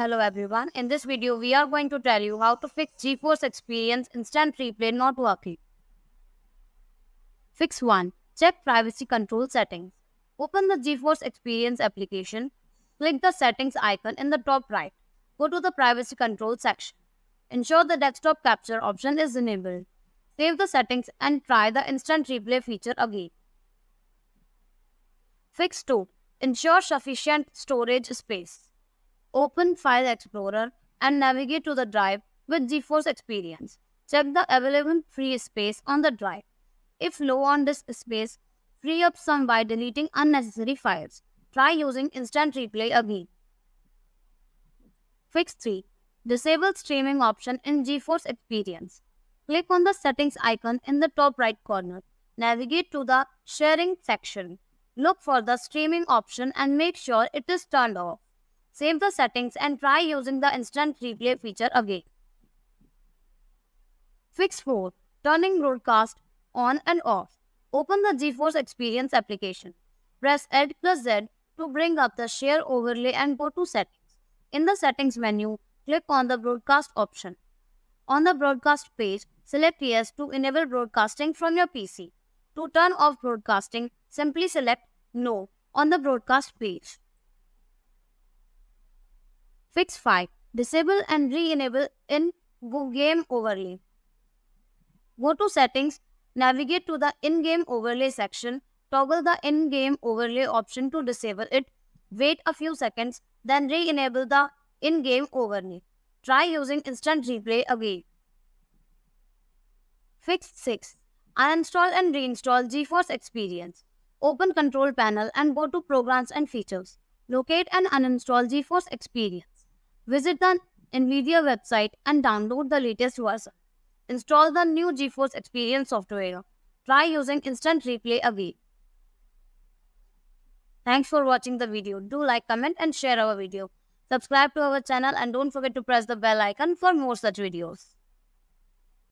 Hello everyone, in this video we are going to tell you how to fix GeForce Experience Instant Replay not working. Fix 1. Check Privacy Control Settings. Open the GeForce Experience application. Click the settings icon in the top right. Go to the Privacy Control section. Ensure the desktop capture option is enabled. Save the settings and try the instant replay feature again. Fix 2. Ensure sufficient storage space open File Explorer and navigate to the drive with GeForce Experience. Check the available free space on the drive. If low on disk space, free up some by deleting unnecessary files. Try using Instant Replay again. Fix 3. Disable streaming option in GeForce Experience. Click on the settings icon in the top right corner. Navigate to the sharing section. Look for the streaming option and make sure it is turned off. Save the settings and try using the instant replay feature again. Fix 4. Turning broadcast on and off. Open the GeForce Experience application. Press Alt plus Z to bring up the Share overlay and go to Settings. In the Settings menu, click on the Broadcast option. On the Broadcast page, select Yes to enable broadcasting from your PC. To turn off broadcasting, simply select No on the broadcast page. Fix 5. Disable and re-enable in game overlay. Go to settings, navigate to the in-game overlay section, toggle the in-game overlay option to disable it, wait a few seconds, then re-enable the in-game overlay. Try using instant replay again. Fix 6. Uninstall and reinstall GeForce Experience. Open Control Panel and go to Programs and Features. Locate and uninstall GeForce Experience. Visit the NVIDIA website and download the latest version. Install the new GeForce Experience software. Try using Instant Replay away. Thanks for watching the video. Do like, comment and share our video. Subscribe to our channel and don't forget to press the bell icon for more such videos.